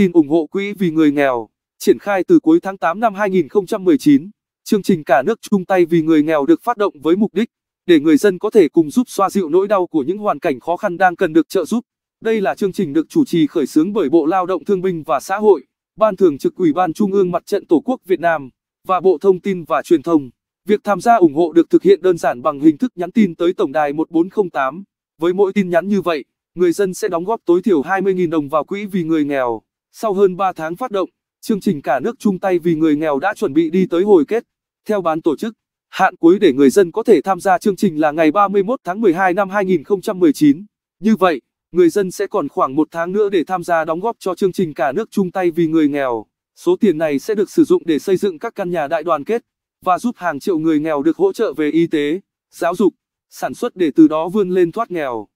Tin ủng hộ quỹ vì người nghèo, triển khai từ cuối tháng 8 năm 2019, chương trình cả nước chung tay vì người nghèo được phát động với mục đích để người dân có thể cùng giúp xoa dịu nỗi đau của những hoàn cảnh khó khăn đang cần được trợ giúp. Đây là chương trình được chủ trì khởi xướng bởi Bộ Lao động Thương binh và Xã hội, Ban Thường trực Ủy ban Trung ương Mặt trận Tổ quốc Việt Nam và Bộ Thông tin và Truyền thông. Việc tham gia ủng hộ được thực hiện đơn giản bằng hình thức nhắn tin tới tổng đài 1408. Với mỗi tin nhắn như vậy, người dân sẽ đóng góp tối thiểu 20.000 đồng vào quỹ vì người nghèo. Sau hơn 3 tháng phát động, chương trình cả nước chung tay vì người nghèo đã chuẩn bị đi tới hồi kết. Theo ban tổ chức, hạn cuối để người dân có thể tham gia chương trình là ngày 31 tháng 12 năm 2019. Như vậy, người dân sẽ còn khoảng một tháng nữa để tham gia đóng góp cho chương trình cả nước chung tay vì người nghèo. Số tiền này sẽ được sử dụng để xây dựng các căn nhà đại đoàn kết và giúp hàng triệu người nghèo được hỗ trợ về y tế, giáo dục, sản xuất để từ đó vươn lên thoát nghèo.